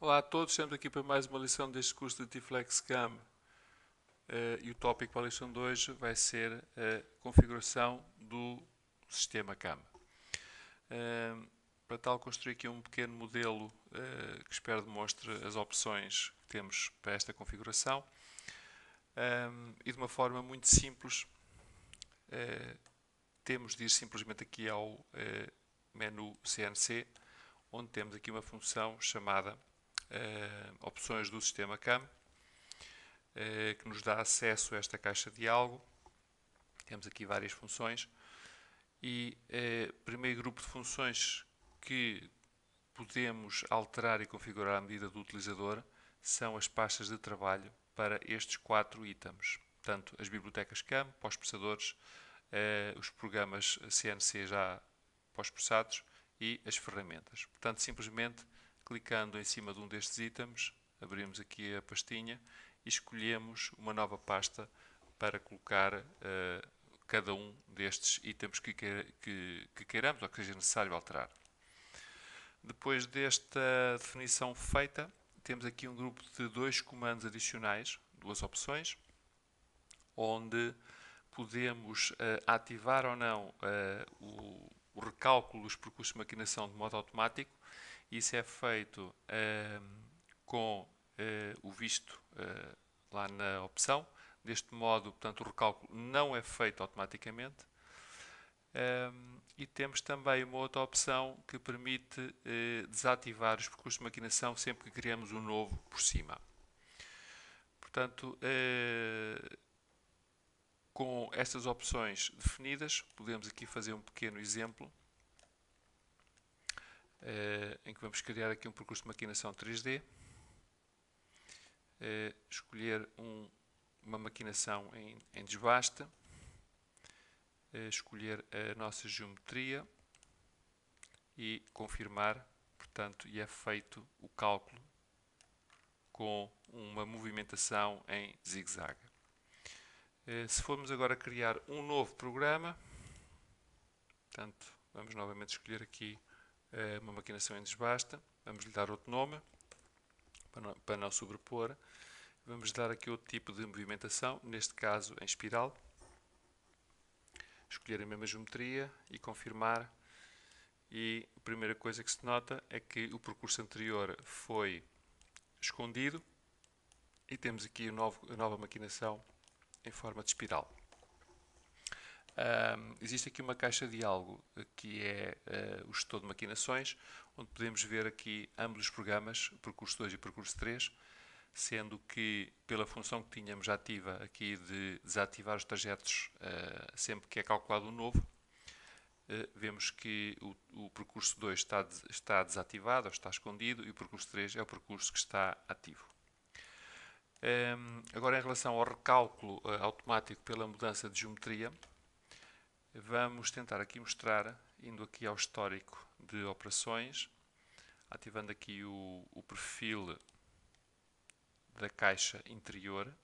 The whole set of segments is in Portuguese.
Olá a todos, estamos aqui para mais uma lição deste curso de Tiflex Cam. Uh, e o tópico para a lição de hoje vai ser a configuração do sistema CAM. Uh, para tal, construí aqui um pequeno modelo uh, que espero demonstre as opções que temos para esta configuração. e de uma forma muito simples, temos de ir simplesmente aqui ao menu CNC, onde temos aqui uma função chamada eh, opções do sistema CAM, eh, que nos dá acesso a esta caixa de diálogo. Temos aqui várias funções. E o eh, primeiro grupo de funções que podemos alterar e configurar à medida do utilizador são as pastas de trabalho para estes quatro itens. Portanto, as bibliotecas CAM, pós-processadores, os programas CNC já pós-processados e as ferramentas. Portanto, simplesmente Clicando em cima de um destes itens, abrimos aqui a pastinha e escolhemos uma nova pasta para colocar uh, cada um destes itens que, queira, que, que queiramos ou que seja necessário alterar. Depois desta definição feita, temos aqui um grupo de dois comandos adicionais, duas opções, onde podemos uh, ativar ou não uh, o, o recálculo dos percursos de maquinação de modo automático isso é feito uh, com uh, o visto uh, lá na opção. Deste modo, portanto, o recálculo não é feito automaticamente. Um, ehm, e temos também uma outra opção que permite uh, desativar os percursos de maquinação sempre que criamos um novo por cima. Portanto, uh, com estas opções definidas, podemos aqui fazer um pequeno exemplo eh, em que vamos criar aqui um percurso de maquinação 3D, eh, escolher um, uma maquinação em, em desbasta, eh, escolher a nossa geometria e confirmar, portanto, e é feito o cálculo com uma movimentação em zigue-zague. Se formos agora criar um novo programa, portanto, vamos novamente escolher aqui eh, uma maquinação em desbasta, vamos lhe dar outro nome, para não, para não sobrepor, vamos dar aqui outro tipo de movimentação, neste caso em espiral, escolher a mesma geometria e confirmar, e a primeira coisa que se nota é que o percurso anterior foi escondido, e temos aqui a nova maquinação em forma de espiral existe aqui uma caixa de algo eh, que é uh, o gestor de maquinações, onde podemos ver aqui ambos os programas, percurso 2 e percurso 3, sendo que pela função que tínhamos ativa aqui de desativar os trajetos uh, sempre que é calculado um novo, vemos que o, o percurso 2 está, de, está desativado ou está escondido e o percurso 3 é o percurso que está ativo. Um, agora, em relação ao recálculo automático pela mudança de geometria, Vamos tentar aqui mostrar, indo aqui ao histórico de operações, ativando aqui o, o perfil da caixa interior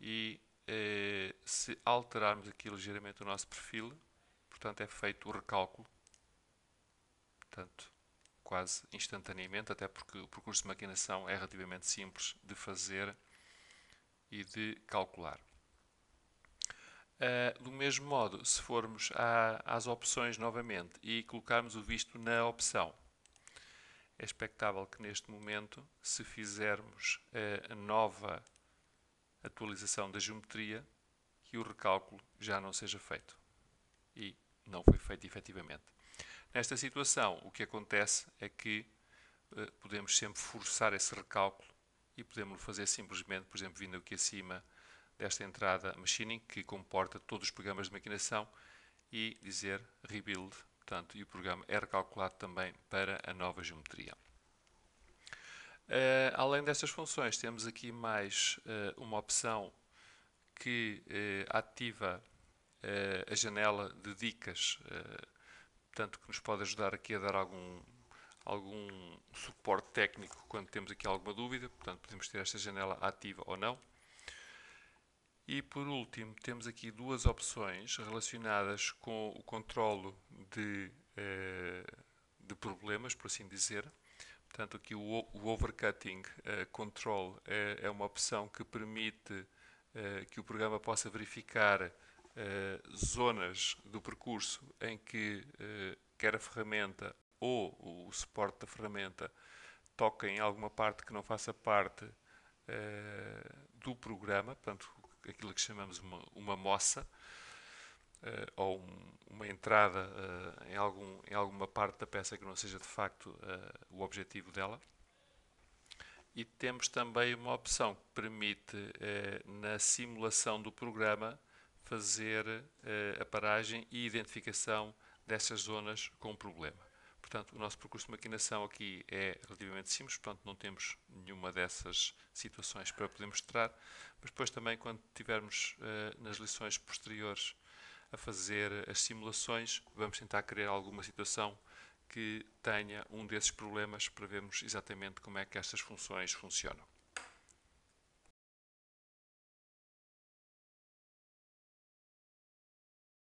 e eh, se alterarmos aqui ligeiramente o nosso perfil, portanto é feito o recálculo, portanto quase instantaneamente, até porque o percurso de maquinação é relativamente simples de fazer e de calcular. Uh, do mesmo modo, se formos à, às opções novamente e colocarmos o visto na opção, é expectável que neste momento, se fizermos uh, a nova atualização da geometria, que o recálculo já não seja feito. E não foi feito efetivamente. Nesta situação, o que acontece é que uh, podemos sempre forçar esse recálculo e podemos fazer simplesmente, por exemplo, vindo aqui acima desta entrada machining, que comporta todos os programas de maquinação, e dizer rebuild, portanto, e o programa é recalculado também para a nova geometria. Uh, além destas funções, temos aqui mais uh, uma opção que uh, ativa a janela de dicas, portanto, que nos pode ajudar aqui a dar algum, algum suporte técnico quando temos aqui alguma dúvida, portanto, podemos ter esta janela ativa ou não. E por último, temos aqui duas opções relacionadas com o controlo de, eh, de problemas, por assim dizer. Portanto, aqui o, Overcutting eh, Control é, é, uma opção que permite eh, que o programa possa verificar zonas do percurso em que quer a ferramenta ou o suporte da ferramenta toca em alguma parte que não faça parte do programa, portanto, aquilo que chamamos uma, uma moça uh, ou um, uma entrada uh, em, algum, em alguma parte da peça que não seja de facto uh, o objetivo dela. E temos também uma opção que permite, na simulação do programa, fazer a paragem e identificação dessas zonas com problema. Portanto, o nosso percurso de maquinação aqui é relativamente simples, portanto, não temos nenhuma dessas situações para poder mostrar, mas depois também, quando tivermos uh, nas lições posteriores a fazer as simulações, vamos tentar criar alguma situação que tenha um desses problemas para vermos exatamente como é que estas funções funcionam.